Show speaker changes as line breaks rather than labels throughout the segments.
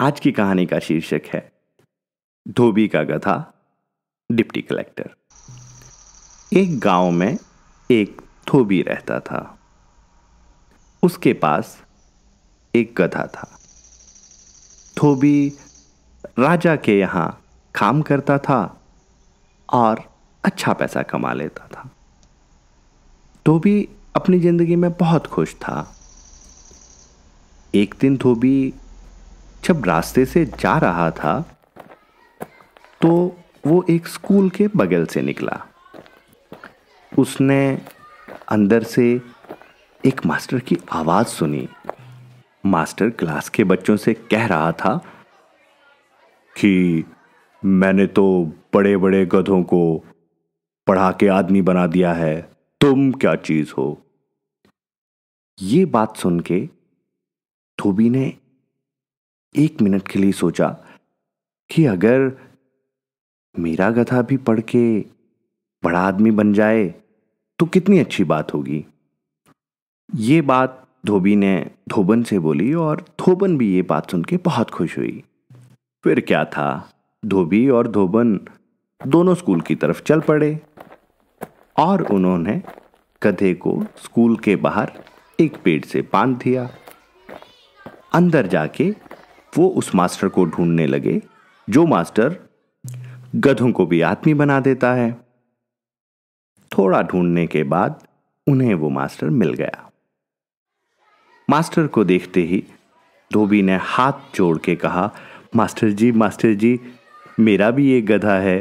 आज की कहानी का शीर्षक है धोबी का गधा डिप्टी कलेक्टर एक गांव में एक धोबी रहता था उसके पास एक गधा था धोबी राजा के यहाँ काम करता था और अच्छा पैसा कमा लेता था धोबी अपनी ज़िंदगी में बहुत खुश था एक दिन धोबी जब रास्ते से जा रहा था तो वो एक स्कूल के बगल से निकला उसने अंदर से एक मास्टर की आवाज़ सुनी मास्टर क्लास के बच्चों से कह रहा था कि मैंने तो बड़े बड़े गधों को पढ़ा के आदमी बना दिया है तुम क्या चीज़ हो ये बात सुन के धोबी ने एक मिनट के लिए सोचा कि अगर मेरा गधा भी पढ़ के बड़ा आदमी बन जाए तो कितनी अच्छी बात होगी ये बात धोबी ने धोबन से बोली और धोबन भी ये बात सुन के बहुत खुश हुई फिर क्या था धोबी और धोबन दोनों स्कूल की तरफ चल पड़े और उन्होंने गधे को स्कूल के बाहर एक पेड़ से बांध दिया अंदर जाके वो उस मास्टर को ढूंढने लगे जो मास्टर गधों को भी आदमी बना देता है थोड़ा ढूंढने के बाद उन्हें वो मास्टर मिल गया मास्टर को देखते ही धोबी ने हाथ जोड़ के कहा मास्टर जी मास्टर जी मेरा भी एक गधा है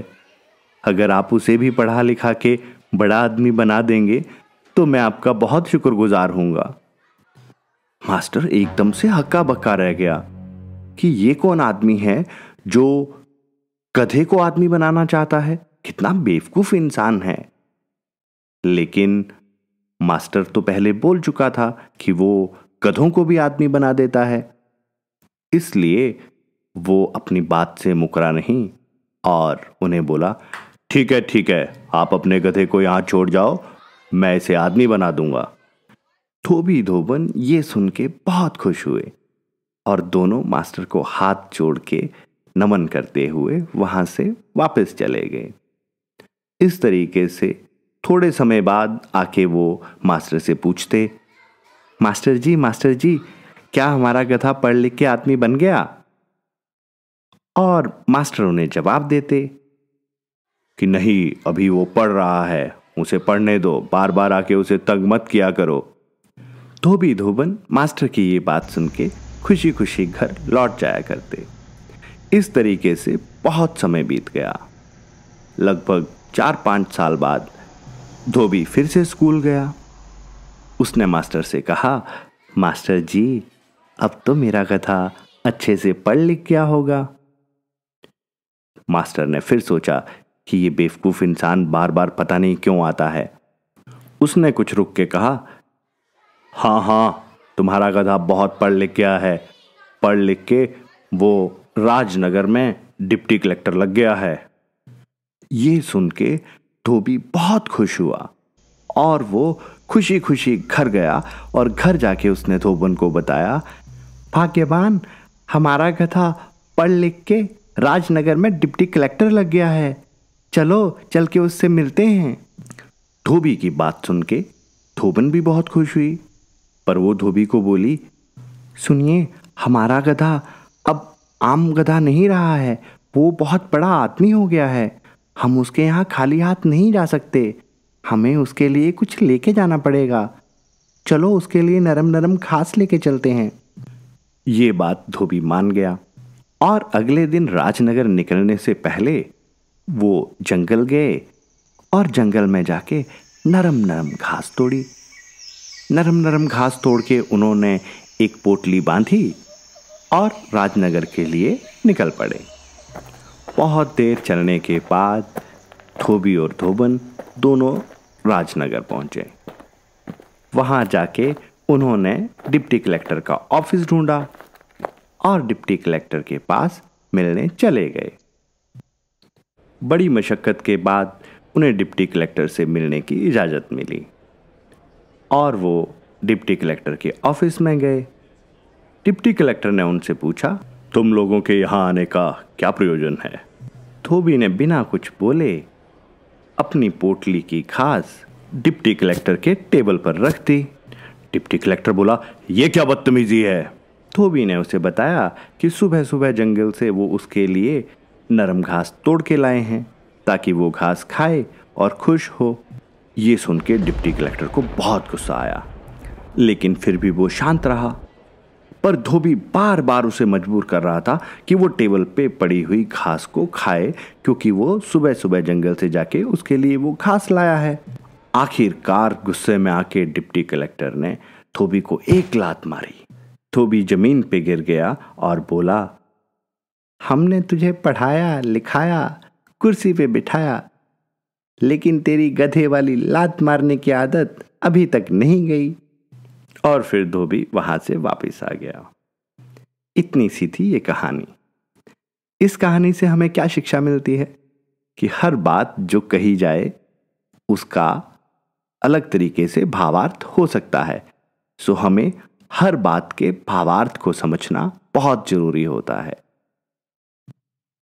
अगर आप उसे भी पढ़ा लिखा के बड़ा आदमी बना देंगे तो मैं आपका बहुत शुक्रगुजार हूंगा मास्टर एकदम से हक्का बक्का रह गया कि ये कौन आदमी है जो गधे को आदमी बनाना चाहता है कितना बेवकूफ इंसान है लेकिन मास्टर तो पहले बोल चुका था कि वो गधों को भी आदमी बना देता है इसलिए वो अपनी बात से मुकरा नहीं और उन्हें बोला ठीक है ठीक है आप अपने गधे को यहां छोड़ जाओ मैं इसे आदमी बना दूंगा धोबी धोबन ये सुन के बहुत खुश हुए और दोनों मास्टर को हाथ जोड़ के नमन करते हुए वहाँ से वापस चले गए इस तरीके से थोड़े समय बाद आके वो मास्टर से पूछते मास्टर जी मास्टर जी क्या हमारा गधा पढ़ लिख के आदमी बन गया और मास्टर उन्हें जवाब देते कि नहीं अभी वो पढ़ रहा है उसे पढ़ने दो बार बार आके उसे तंग मत किया करो धोबी धोबन मास्टर की ये बात सुन के खुशी खुशी घर लौट जाया करते इस तरीके से बहुत समय बीत गया लगभग चार पाँच साल बाद धोबी फिर से स्कूल गया उसने मास्टर से कहा मास्टर जी अब तो मेरा कथा अच्छे से पढ़ लिख गया होगा मास्टर ने फिर सोचा कि ये बेवकूफ़ इंसान बार बार पता नहीं क्यों आता है उसने कुछ रुक के कहा हाँ हाँ तुम्हारा गधा बहुत पढ़ लिख गया है पढ़ लिख के वो राजनगर में डिप्टी कलेक्टर लग गया है ये सुन के धोबी बहुत खुश हुआ और वो खुशी खुशी घर गया और घर जाके उसने धोबन को बताया भाग्यवान हमारा गधा पढ़ लिख के राजनगर में डिप्टी कलेक्टर लग गया है चलो चल के उससे मिलते हैं धोबी की बात सुन के धोबन भी बहुत खुश हुई पर वो धोबी को बोली सुनिए हमारा गधा अब आम गधा नहीं रहा है वो बहुत बड़ा आदमी हो गया है हम उसके यहाँ खाली हाथ नहीं जा सकते हमें उसके लिए कुछ लेके जाना पड़ेगा चलो उसके लिए नरम नरम घास लेके चलते हैं ये बात धोबी मान गया और अगले दिन राजनगर निकलने से पहले वो जंगल गए और जंगल में जाके नरम नरम घास तोड़ी नरम नरम घास तोड़ के उन्होंने एक पोटली बांधी और राजनगर के लिए निकल पड़े बहुत देर चलने के बाद धोबी और धोबन दोनों राजनगर पहुंचे वहां जाके उन्होंने डिप्टी कलेक्टर का ऑफिस ढूंढा और डिप्टी कलेक्टर के पास मिलने चले गए बड़ी मशक्क़त के बाद उन्हें डिप्टी कलेक्टर से मिलने की इजाज़त मिली और वो डिप्टी कलेक्टर के ऑफिस में गए डिप्टी कलेक्टर ने उनसे पूछा तुम लोगों के यहाँ आने का क्या प्रयोजन है धोबी ने बिना कुछ बोले अपनी पोटली की खास डिप्टी कलेक्टर के टेबल पर रख दी डिप्टी कलेक्टर बोला ये क्या बदतमीजी है धोबी ने उसे बताया कि सुबह सुबह जंगल से वो उसके लिए नरम घास तोड़ के लाए हैं ताकि वो घास खाए और खुश हो ये सुन के डिप्टी कलेक्टर को बहुत गुस्सा आया लेकिन फिर भी वो शांत रहा पर धोबी बार बार उसे मजबूर कर रहा था कि वो टेबल पे पड़ी हुई घास को खाए क्योंकि वो सुबह सुबह जंगल से जाके उसके लिए वो घास लाया है आखिरकार गुस्से में आके डिप्टी कलेक्टर ने धोबी को एक लात मारी धोबी जमीन पे गिर गया और बोला हमने तुझे पढ़ाया लिखाया कुर्सी पे बिठाया लेकिन तेरी गधे वाली लात मारने की आदत अभी तक नहीं गई और फिर धोबी वहां से वापस आ गया इतनी सी थी ये कहानी इस कहानी से हमें क्या शिक्षा मिलती है कि हर बात जो कही जाए उसका अलग तरीके से भावार्थ हो सकता है सो हमें हर बात के भावार्थ को समझना बहुत ज़रूरी होता है